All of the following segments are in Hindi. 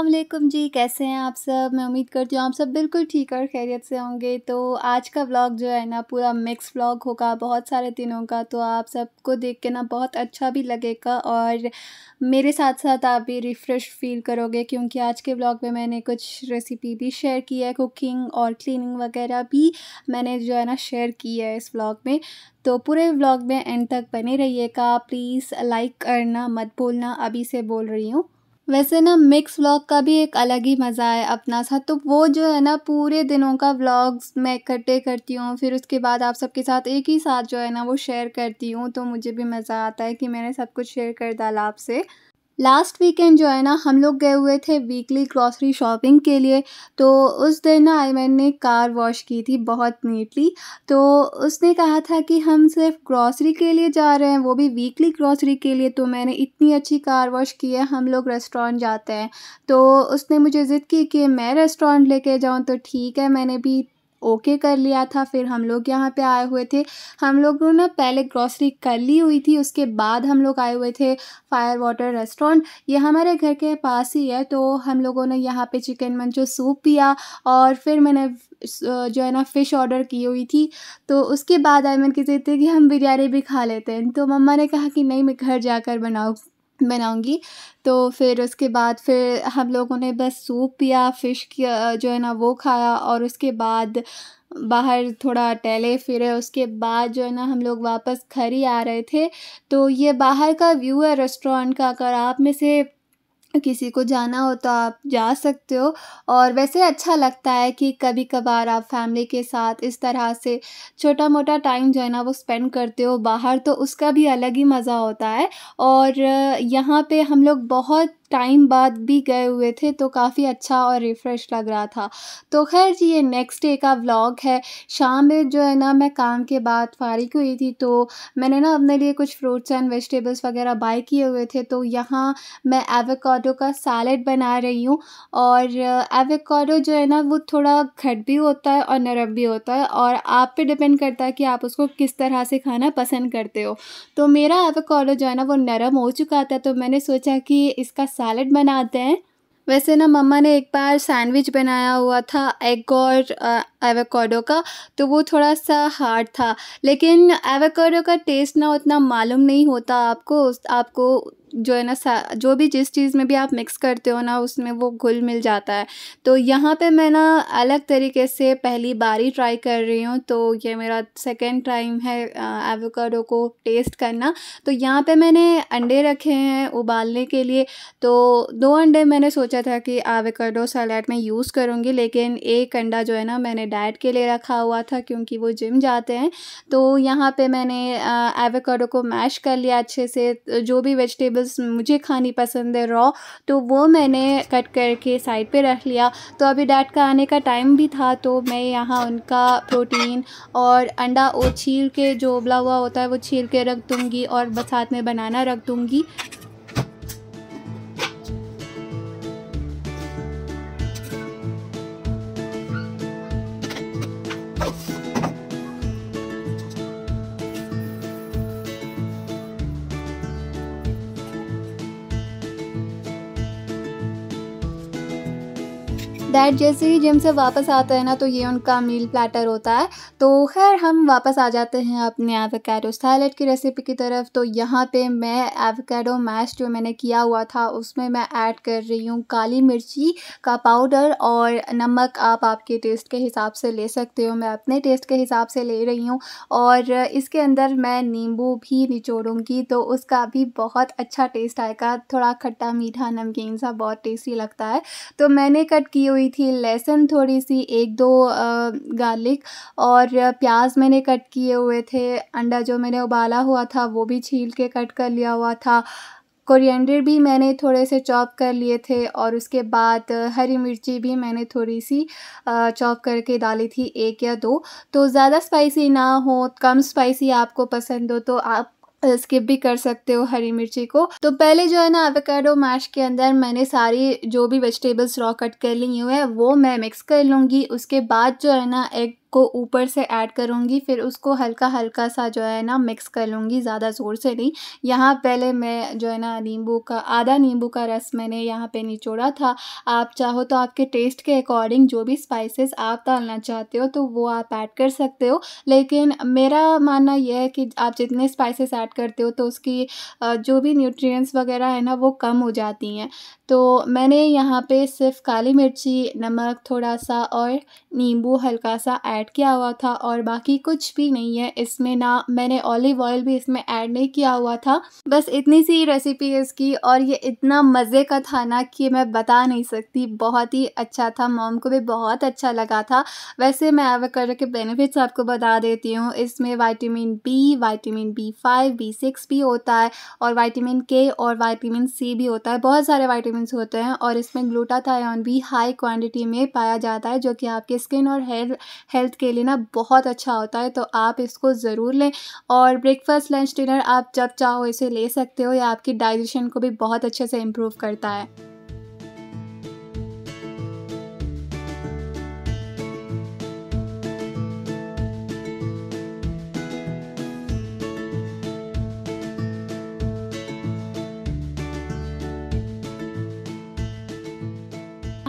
असलकम जी कैसे हैं आप सब मैं उम्मीद करती हूँ आप सब बिल्कुल ठीक और खैरियत से होंगे तो आज का व्लॉग जो है ना पूरा मिक्स व्लॉग होगा बहुत सारे दिनों का तो आप सबको देख के ना बहुत अच्छा भी लगेगा और मेरे साथ साथ आप भी रिफ़्रेश फील करोगे क्योंकि आज के व्लॉग में मैंने कुछ रेसिपी भी शेयर की है कुकिंग और क्लिनिंग वगैरह भी मैंने जो है ना शेयर की है इस व्लॉग में तो पूरे व्लॉग में एंड तक बने रहिएगा प्लीज़ लाइक करना मत बोलना अभी से बोल रही हूँ वैसे ना मिक्स व्लॉग का भी एक अलग ही मज़ा है अपना सा तो वो जो है ना पूरे दिनों का व्लॉग्स मैं इकट्ठे करती हूँ फिर उसके बाद आप सबके साथ एक ही साथ जो है ना वो शेयर करती हूँ तो मुझे भी मज़ा आता है कि मैंने सब कुछ शेयर कर डाला आपसे लास्ट वीकेंड जो है ना हम लोग गए हुए थे वीकली ग्रॉसरी शॉपिंग के लिए तो उस दिन ना आई मैंने कार वॉश की थी बहुत नीटली तो उसने कहा था कि हम सिर्फ ग्रॉसरी के लिए जा रहे हैं वो भी वीकली ग्रॉसरी के लिए तो मैंने इतनी अच्छी कार वॉश की है हम लोग रेस्टोरेंट जाते हैं तो उसने मुझे ज़िद की कि मैं रेस्टोरेंट लेके जाऊँ तो ठीक है मैंने भी ओके कर लिया था फिर हम लोग यहाँ पे आए हुए थे हम लोगों ने पहले ग्रॉसरी कर ली हुई थी उसके बाद हम लोग आए हुए थे फायर वाटर रेस्टोरेंट ये हमारे घर के पास ही है तो हम लोगों ने यहाँ पे चिकन मंचो सूप पिया और फिर मैंने जो है ना फ़िश ऑर्डर की हुई थी तो उसके बाद आई मैंने कहते थे कि हम बिरयानी भी खा लेते हैं तो मम्मा ने कहा कि नहीं मैं घर जाकर बनाऊँ बनाऊँगी तो फिर उसके बाद फिर हम लोगों ने बस सूप पिया फ़िश किया जो है ना वो खाया और उसके बाद बाहर थोड़ा टहले फिरे उसके बाद जो है ना हम लोग वापस घर ही आ रहे थे तो ये बाहर का व्यू है रेस्टोरेंट का अगर आप में से किसी को जाना हो तो आप जा सकते हो और वैसे अच्छा लगता है कि कभी कभार आप फैमिली के साथ इस तरह से छोटा मोटा टाइम जो है ना वो स्पेंड करते हो बाहर तो उसका भी अलग ही मज़ा होता है और यहाँ पे हम लोग बहुत टाइम बाद भी गए हुए थे तो काफ़ी अच्छा और रिफ़्रेश लग रहा था तो खैर जी ये नेक्स्ट डे का व्लॉग है शाम में जो है ना मैं काम के बाद फारिक हुई थी तो मैंने ना अपने लिए कुछ फ्रूट्स एंड वेजिटेबल्स वगैरह बाई किए हुए थे तो यहाँ मैं एवोकाडो का सैलड बना रही हूँ और एवोकाडो जो है ना वो थोड़ा घट भी होता है और नरम भी होता है और आप पे डिपेंड करता है कि आप उसको किस तरह से खाना पसंद करते हो तो मेरा एवोकाडो जो है ना वो नरम हो चुका था तो मैंने सोचा कि इसका सैलड बनाते हैं वैसे ना मम्मा ने एक बार सैंडविच बनाया हुआ था एग और एवोकाडो का तो वो थोड़ा सा हार्ड था लेकिन एवोकाडो का टेस्ट ना उतना मालूम नहीं होता आपको आपको जो है ना जो भी जिस चीज़ में भी आप मिक्स करते हो ना उसमें वो घुल मिल जाता है तो यहाँ पे मैं ना अलग तरीके से पहली बार ही ट्राई कर रही हूँ तो ये मेरा सेकेंड टाइम है एवोकाडो को टेस्ट करना तो यहाँ पे मैंने अंडे रखे हैं उबालने के लिए तो दो अंडे मैंने सोचा था कि एवोकाडो सलाद में यूज़ करूँगी लेकिन एक अंडा जो है ना मैंने डाइट के लिए रखा हुआ था क्योंकि वो जिम जाते हैं तो यहाँ पे मैंने एवोकाडो को मैश कर लिया अच्छे से जो भी वेजिटेबल्स मुझे खानी पसंद है रॉ तो वो मैंने कट करके साइड पे रख लिया तो अभी डैड का आने का टाइम भी था तो मैं यहाँ उनका प्रोटीन और अंडा वो छील के जो उबला हुआ होता है वो छील के रख दूँगी और साथ में बनाना रख दूँगी दैट जैसे ही जिम से वापस आते हैं ना तो ये उनका मील प्लेटर होता है तो खैर हम वापस आ जाते हैं अपने एवोकेडो सैलड की रेसिपी की तरफ तो यहाँ पे मैं एवोकेडो मैश जो मैंने किया हुआ था उसमें मैं ऐड कर रही हूँ काली मिर्ची का पाउडर और नमक आप आपके टेस्ट के हिसाब से ले सकते हो मैं अपने टेस्ट के हिसाब से ले रही हूँ और इसके अंदर मैं नींबू भी निचोड़ूँगी तो उसका भी बहुत अच्छा टेस्ट आएगा थोड़ा खट्टा मीठा नमकीन सा बहुत टेस्टी लगता है तो मैंने कट की हुई हुई थी लहसुन थोड़ी सी एक दो गार्लिक और प्याज मैंने कट किए हुए थे अंडा जो मैंने उबाला हुआ था वो भी छील के कट कर लिया हुआ था कोरिएंडर भी मैंने थोड़े से चॉप कर लिए थे और उसके बाद हरी मिर्ची भी मैंने थोड़ी सी चॉप करके डाली थी एक या दो तो ज़्यादा स्पाइसी ना हो कम स्पाइसी आपको पसंद हो तो आप स्किप भी कर सकते हो हरी मिर्ची को तो पहले जो है ना एवोकाडो मैश के अंदर मैंने सारी जो भी वेजिटेबल्स रॉ कट कर ली हुए हैं वो मैं मिक्स कर लूँगी उसके बाद जो है ना एग को ऊपर से ऐड करूँगी फिर उसको हल्का हल्का सा जो है ना मिक्स कर लूँगी ज़्यादा ज़ोर से नहीं यहाँ पहले मैं जो है ना नींबू का आधा नींबू का रस मैंने यहाँ पे निचोड़ा था आप चाहो तो आपके टेस्ट के अकॉर्डिंग जो भी स्पाइसेस आप डालना चाहते हो तो वो आप ऐड कर सकते हो लेकिन मेरा मानना यह है कि आप जितने स्पाइसेस ऐड करते हो तो उसकी जो भी न्यूट्रियस वगैरह है ना वो कम हो जाती हैं तो मैंने यहाँ पर सिर्फ काली मिर्ची नमक थोड़ा सा और नींबू हल्का सा ऐड किया हुआ था और बाकी कुछ भी नहीं है इसमें ना मैंने ऑलिव ऑयल भी इसमें ऐड नहीं किया हुआ था बस इतनी सी रेसिपी है इसकी और ये इतना मज़े का था ना कि मैं बता नहीं सकती बहुत ही अच्छा था मॉम को भी बहुत अच्छा लगा था वैसे मैं एवोकाडो के बेनिफिट्स आपको बता देती हूँ इसमें vitamin B vitamin B five B six भी होता है और वाइटामिन के और वाइटामिन सी भी होता है बहुत सारे वाइटामिन होते हैं और इसमें ग्लूटाथायन भी हाई क्वान्टिटी में पाया जाता है जो कि आपके स्किन और हेयर हेल्थ हेल्थ के लिए ना बहुत अच्छा होता है तो आप इसको ज़रूर लें और ब्रेकफास्ट लंच डिनर आप जब चाहो इसे ले सकते हो या आपकी डाइजेशन को भी बहुत अच्छे से इम्प्रूव करता है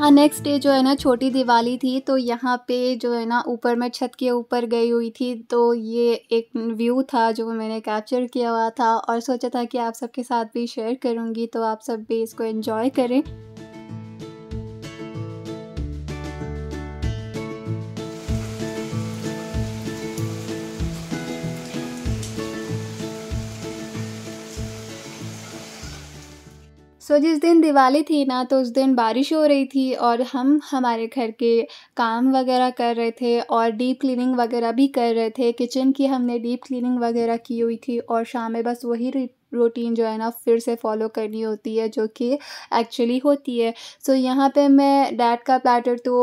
हाँ नेक्स्ट डे जो है ना छोटी दिवाली थी तो यहाँ पे जो है ना ऊपर मैं छत के ऊपर गई हुई थी तो ये एक व्यू था जो मैंने कैप्चर किया हुआ था और सोचा था कि आप सबके साथ भी शेयर करूँगी तो आप सब भी इसको एंजॉय करें सो जिस दिन दिवाली थी ना तो उस दिन बारिश हो रही थी और हम हमारे घर के काम वगैरह कर रहे थे और डीप क्लीनिंग वगैरह भी कर रहे थे किचन की हमने डीप क्लीनिंग वगैरह की हुई थी और शाम में बस वही रूटीन जो है ना फिर से फॉलो करनी होती है जो कि एक्चुअली होती है सो so, यहाँ पे मैं डैड का प्लेटर तो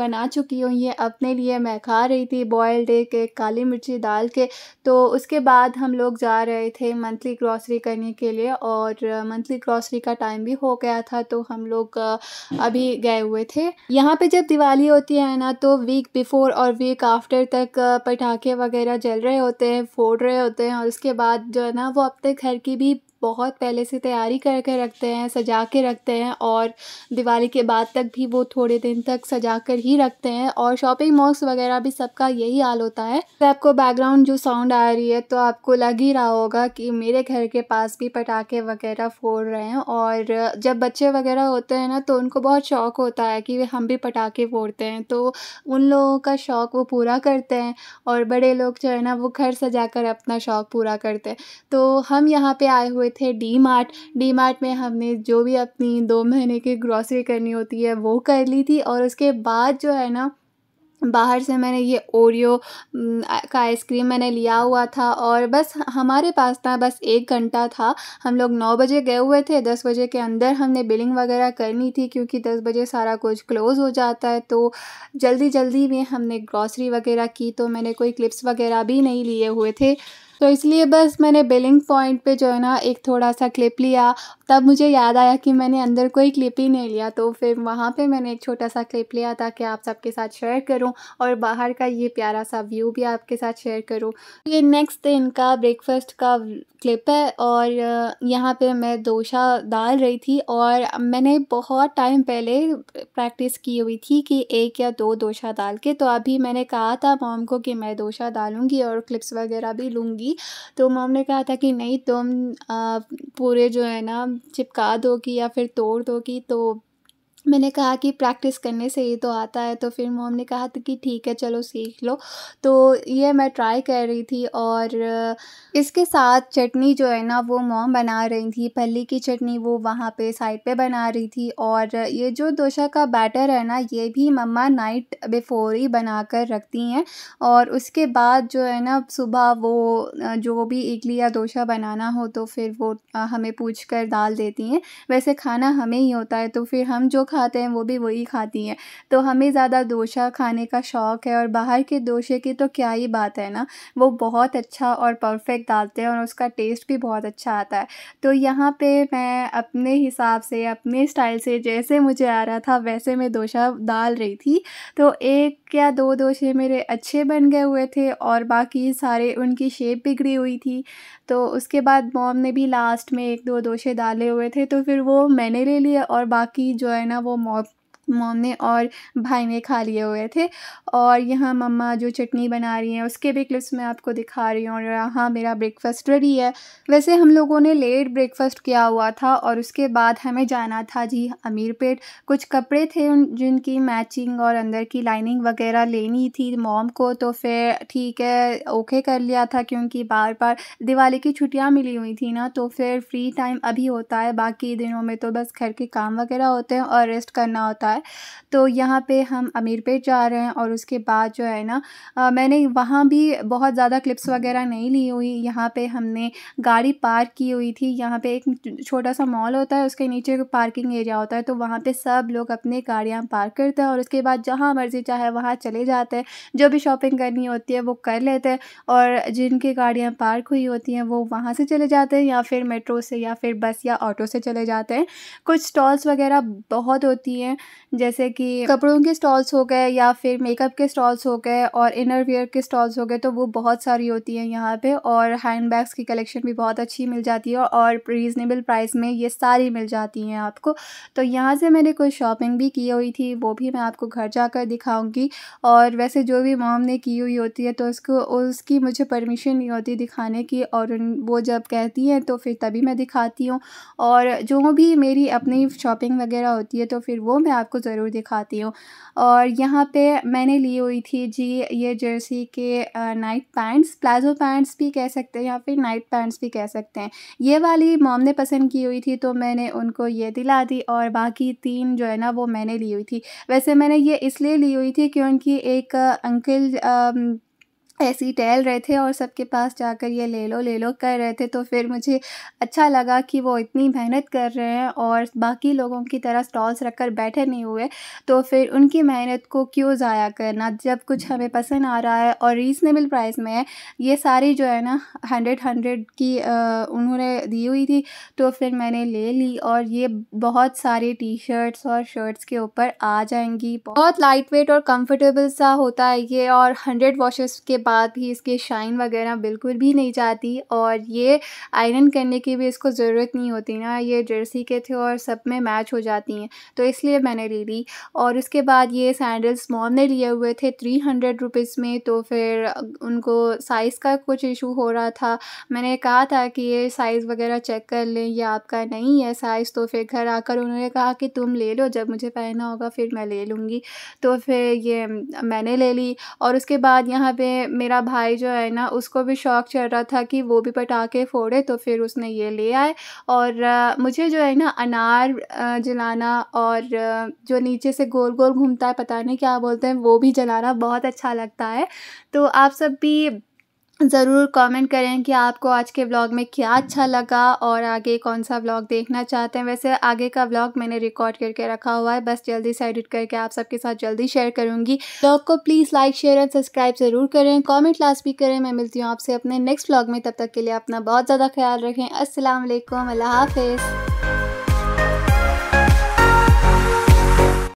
बना चुकी हूँ ये अपने लिए मैं खा रही थी बॉयल्ड एग के काली मिर्ची डाल के तो उसके बाद हम लोग जा रहे थे मंथली ग्रॉसरी करने के लिए और मंथली ग्रॉसरी का टाइम भी हो गया था तो हम लोग अभी गए हुए थे यहाँ पे जब दिवाली होती है ना तो वीक बिफ़ोर और वीक आफ्टर तक पटाखे वगैरह जल रहे होते हैं फोड़ रहे होते हैं और उसके बाद जो है ना वो अब तक ठहर के भी बहुत पहले से तैयारी करके रखते हैं सजा के रखते हैं और दिवाली के बाद तक भी वो थोड़े दिन तक सजा कर ही रखते हैं और शॉपिंग मॉल्स वगैरह भी सबका यही हाल होता है तो आपको बैकग्राउंड जो साउंड आ रही है तो आपको लग ही रहा होगा कि मेरे घर के पास भी पटाखे वगैरह फोड़ रहे हैं और जब बच्चे वगैरह होते हैं ना तो उनको बहुत शौक होता है कि हम भी पटाखे फोड़ते हैं तो उन लोगों का शौक वो पूरा करते हैं और बड़े लोग जो है ना वो घर सजा कर अपना शौक पूरा करते हैं तो हम यहाँ पर आए हुए हुए थे डी मार्ट डी मार्ट में हमने जो भी अपनी दो महीने की ग्रॉसरी करनी होती है वो कर ली थी और उसके बाद जो है ना बाहर से मैंने ये ओरियो का आइसक्रीम मैंने लिया हुआ था और बस हमारे पास ना बस एक घंटा था हम लोग नौ बजे गए हुए थे दस बजे के अंदर हमने बिलिंग वगैरह करनी थी क्योंकि दस बजे सारा कुछ क्लोज़ हो जाता है तो जल्दी जल्दी में हमने ग्रॉसरी वगैरह की तो मैंने कोई क्लिप्स वगैरह भी नहीं लिए हुए थे तो इसलिए बस मैंने बेलिंग पॉइंट पे जो है ना एक थोड़ा सा क्लिप लिया तब मुझे याद आया कि मैंने अंदर कोई क्लिप ही नहीं लिया तो फिर वहाँ पे मैंने एक छोटा सा क्लिप लिया था कि आप सबके साथ शेयर करूँ और बाहर का ये प्यारा सा व्यू भी आपके साथ शेयर करूँ ये नेक्स्ट दिन का ब्रेकफास्ट का क्लिप है और यहाँ पे मैं दोशा डाल रही थी और मैंने बहुत टाइम पहले प्रैक्टिस की हुई थी कि एक या दो दोशा डाल के तो अभी मैंने कहा था मॉम को कि मैं दोशा डालूँगी और क्लिप्स वगैरह भी लूँगी थी तो मॉम ने कहा था कि नहीं तुम पूरे जो है ना चिपका दोगी या फिर तोड़ दोगी तो मैंने कहा कि प्रैक्टिस करने से ही तो आता है तो फिर मोम ने कहा था कि ठीक है चलो सीख लो तो ये मैं ट्राई कर रही थी और इसके साथ चटनी जो है ना वो मोम बना रही थी पल्ली की चटनी वो वहाँ पे साइड पे बना रही थी और ये जो दोशा का बैटर है ना ये भी मम्मा नाइट बिफोर ही बना कर रखती हैं और उसके बाद जो है ना सुबह वो जो भी इडली या दोशा बनाना हो तो फिर वो हमें पूछ कर डाल देती हैं वैसे खाना हमें ही होता है तो फिर हम जो खाते हैं वो भी वही खाती हैं तो हमें ज़्यादा दोशा खाने का शौक़ है और बाहर के दोशे की तो क्या ही बात है ना वो बहुत अच्छा और परफेक्ट डालते हैं और उसका टेस्ट भी बहुत अच्छा आता है तो यहाँ पे मैं अपने हिसाब से अपने स्टाइल से जैसे मुझे आ रहा था वैसे मैं दोशा डाल रही थी तो एक क्या दो दोषे मेरे अच्छे बन गए हुए थे और बाकी सारे उनकी शेप बिगड़ी हुई थी तो उसके बाद मॉम ने भी लास्ट में एक दो दोषे डाले हुए थे तो फिर वो मैंने ले लिए और बाकी जो है ना वो मॉम मोम ने और भाई ने खा लिए हुए थे और यहाँ मम्मा जो चटनी बना रही हैं उसके भी क्लिप्स मैं आपको दिखा रही हूँ और यहाँ मेरा ब्रेकफास्ट रेडी है वैसे हम लोगों ने लेट ब्रेकफास्ट किया हुआ था और उसके बाद हमें जाना था जी अमीरपेट कुछ कपड़े थे जिनकी मैचिंग और अंदर की लाइनिंग वगैरह लेनी थी मॉम को तो फिर ठीक है ओके कर लिया था क्योंकि बार बार दिवाली की छुट्टियाँ मिली हुई थी ना तो फिर फ्री टाइम अभी होता है बाकी दिनों में तो बस घर के काम वगैरह होते हैं और रेस्ट करना होता है बार तो यहाँ पे हम अमीरपेट जा रहे हैं और उसके बाद जो है ना आ, मैंने वहाँ भी बहुत ज़्यादा क्लिप्स वगैरह नहीं ली हुई यहाँ पे हमने गाड़ी पार्क की हुई थी यहाँ पे एक छोटा सा मॉल होता है उसके नीचे पार्किंग एरिया होता है तो वहाँ पे सब लोग अपने गाड़ियाँ पार्क करते हैं और उसके बाद जहाँ मर्ज़ी चाहे वहाँ चले जाते हैं जो भी शॉपिंग करनी होती है वो कर लेते हैं और जिनकी गाड़ियाँ पार्क हुई होती हैं वो वहाँ से चले जाते हैं या फिर मेट्रो से या फिर बस या ऑटो से चले जाते हैं कुछ स्टॉल्स वगैरह बहुत होती हैं जैसे कि कपड़ों के स्टॉल्स हो गए या फिर मेकअप के स्टॉल्स हो गए और इनर वियर के स्टॉल्स हो गए तो वो बहुत सारी होती हैं यहाँ पे और हैंड बैग्स की कलेक्शन भी बहुत अच्छी मिल जाती है और रीज़नेबल प्राइस में ये सारी मिल जाती हैं आपको तो यहाँ से मैंने कुछ शॉपिंग भी की हुई थी वो भी मैं आपको घर जाकर दिखाऊंगी और वैसे जो भी मॉम ने की हुई होती है तो उसको उसकी मुझे परमिशन नहीं होती दिखाने की और वो जब कहती हैं तो फिर तभी मैं दिखाती हूँ और जो भी मेरी अपनी शॉपिंग वगैरह होती है तो फिर वो मैं आपको आपको ज़रूर दिखाती हूँ और यहाँ पे मैंने ली हुई थी जी ये जर्सी के नाइट पैंट्स प्लाजो पैंट्स भी कह सकते हैं या फिर नाइट पैंट्स भी कह सकते हैं ये वाली मॉम ने पसंद की हुई थी तो मैंने उनको ये दिला दी और बाकी तीन जो है ना वो मैंने ली हुई थी वैसे मैंने ये इसलिए ली हुई थी क्योंकि एक अंकल ऐसे ही टहल रहे थे और सबके पास जाकर ये ले लो ले लो कर रहे थे तो फिर मुझे अच्छा लगा कि वो इतनी मेहनत कर रहे हैं और बाकी लोगों की तरह स्टॉल्स रख कर बैठे नहीं हुए तो फिर उनकी मेहनत को क्यों ज़ाया करना जब कुछ हमें पसंद आ रहा है और रीज़नेबल प्राइस में है ये सारी जो है ना हंड्रेड हंड्रेड की आ, उन्होंने दी हुई थी तो फिर मैंने ले ली और ये बहुत सारे टी शर्ट्स और शर्ट्स के ऊपर आ जाएंगी बहुत लाइट वेट और कम्फर्टेबल सा होता है ये और हंड्रेड वॉशेस के बाद भी इसके शाइन वगैरह बिल्कुल भी नहीं जाती और ये आयरन करने की भी इसको ज़रूरत नहीं होती ना ये जर्सी के थे और सब में मैच हो जाती हैं तो इसलिए मैंने ले ली और उसके बाद ये सैंडल्स मॉम ने लिए हुए थे थ्री हंड्रेड रुपीज़ में तो फिर उनको साइज़ का कुछ इशू हो रहा था मैंने कहा था कि ये साइज़ वगैरह चेक कर लें ये आपका नहीं है साइज़ तो फिर घर आकर उन्होंने कहा कि तुम ले लो जब मुझे पहनना होगा फिर मैं ले लूँगी तो फिर ये मैंने ले ली और उसके बाद यहाँ पे मेरा भाई जो है ना उसको भी शौक़ चल रहा था कि वो भी पटाखे फोड़े तो फिर उसने ये ले आए और मुझे जो है ना अनार जलाना और जो नीचे से गोल गोल घूमता है पता नहीं क्या बोलते हैं वो भी जलाना बहुत अच्छा लगता है तो आप सब भी ज़रूर कमेंट करें कि आपको आज के व्लॉग में क्या अच्छा लगा और आगे कौन सा व्लॉग देखना चाहते हैं वैसे आगे का व्लॉग मैंने रिकॉर्ड करके रखा हुआ है बस जल्दी से एडिट करके आप सबके साथ जल्दी शेयर करूँगी व्लॉग को please like share and subscribe ज़रूर करें कॉमेंट लास्ट भी करें मैं मिलती हूँ आपसे अपने नेक्स्ट व्लॉग में तब तक के लिए अपना बहुत ज़्यादा ख्याल रखें असलम अल्लाह हाफिज़